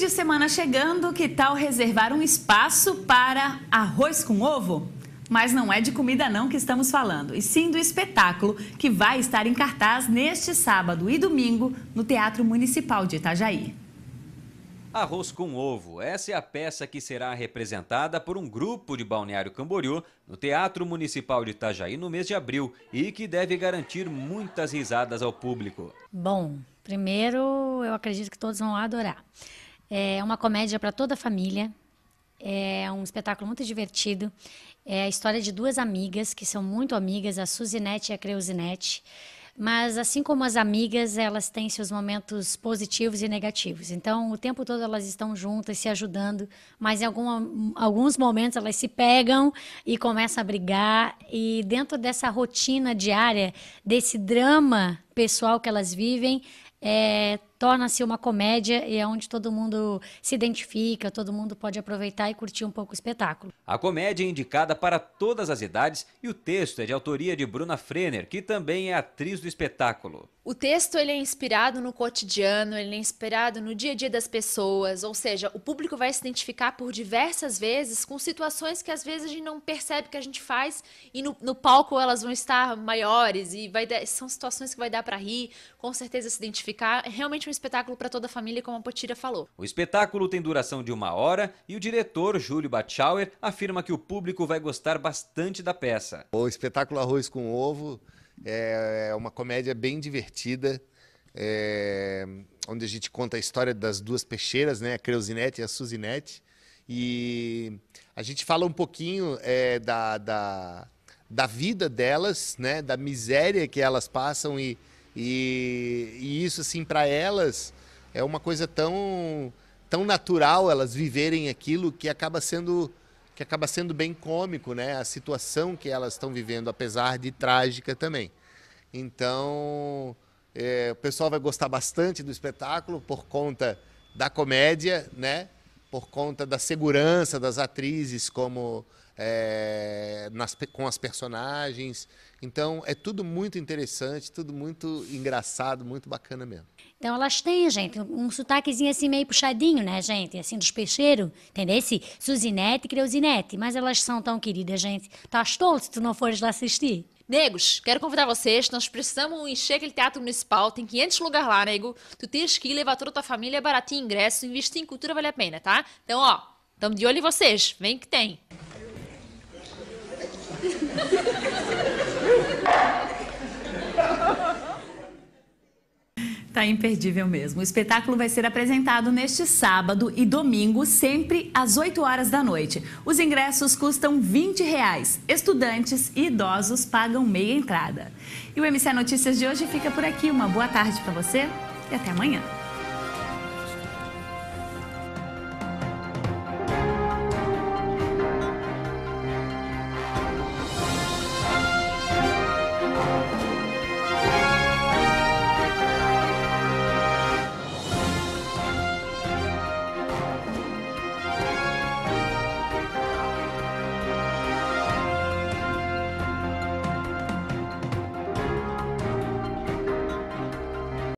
de semana chegando, que tal reservar um espaço para arroz com ovo? Mas não é de comida não que estamos falando, e sim do espetáculo que vai estar em cartaz neste sábado e domingo no Teatro Municipal de Itajaí. Arroz com Ovo, essa é a peça que será representada por um grupo de Balneário Camboriú no Teatro Municipal de Itajaí no mês de abril e que deve garantir muitas risadas ao público. Bom, primeiro eu acredito que todos vão adorar. É uma comédia para toda a família. É um espetáculo muito divertido. É a história de duas amigas que são muito amigas, a Suzinete e a Creuzinete. Mas assim como as amigas, elas têm seus momentos positivos e negativos. Então, o tempo todo elas estão juntas, se ajudando, mas em algum, alguns momentos elas se pegam e começam a brigar. E dentro dessa rotina diária, desse drama pessoal que elas vivem, é, torna-se uma comédia e é onde todo mundo se identifica, todo mundo pode aproveitar e curtir um pouco o espetáculo. A comédia é indicada para todas as idades e o texto é de autoria de Bruna Frenner, que também é atriz do espetáculo. O texto ele é inspirado no cotidiano, ele é inspirado no dia a dia das pessoas, ou seja, o público vai se identificar por diversas vezes com situações que às vezes a gente não percebe que a gente faz e no, no palco elas vão estar maiores e vai são situações que vai dar para rir, com certeza se identificar. É realmente um espetáculo para toda a família, como a Potira falou. O espetáculo tem duração de uma hora e o diretor, Júlio Batschauer, afirma que o público vai gostar bastante da peça. O espetáculo Arroz com Ovo é, é uma comédia bem divertida, é, onde a gente conta a história das duas peixeiras, né, a Creuzinete e a Suzinete. E a gente fala um pouquinho é, da, da, da, vida delas, né, da miséria que elas passam e e, e isso, assim, para elas é uma coisa tão, tão natural elas viverem aquilo que acaba sendo que acaba sendo bem cômico, né? A situação que elas estão vivendo, apesar de trágica também. Então, é, o pessoal vai gostar bastante do espetáculo por conta da comédia, né? Por conta da segurança das atrizes como é, nas, com as personagens então é tudo muito interessante, tudo muito engraçado, muito bacana mesmo. Então elas têm, gente, um sotaquezinho assim meio puxadinho, né, gente? Assim, dos peixeiros, entendeu? Suzinete e Creuzinete. Mas elas são tão queridas, gente. Tá tolo se tu não fores lá assistir. Negos, quero convidar vocês. Nós precisamos encher aquele teatro municipal. Tem 500 lugares lá, nego. Tu tens que ir, levar toda a tua família, é baratinho ingresso. Investir em cultura vale a pena, tá? Então, ó, estamos de olho em vocês. Vem que tem. Tá imperdível mesmo. O espetáculo vai ser apresentado neste sábado e domingo, sempre às 8 horas da noite. Os ingressos custam 20 reais. Estudantes e idosos pagam meia entrada. E o MC Notícias de hoje fica por aqui. Uma boa tarde para você e até amanhã.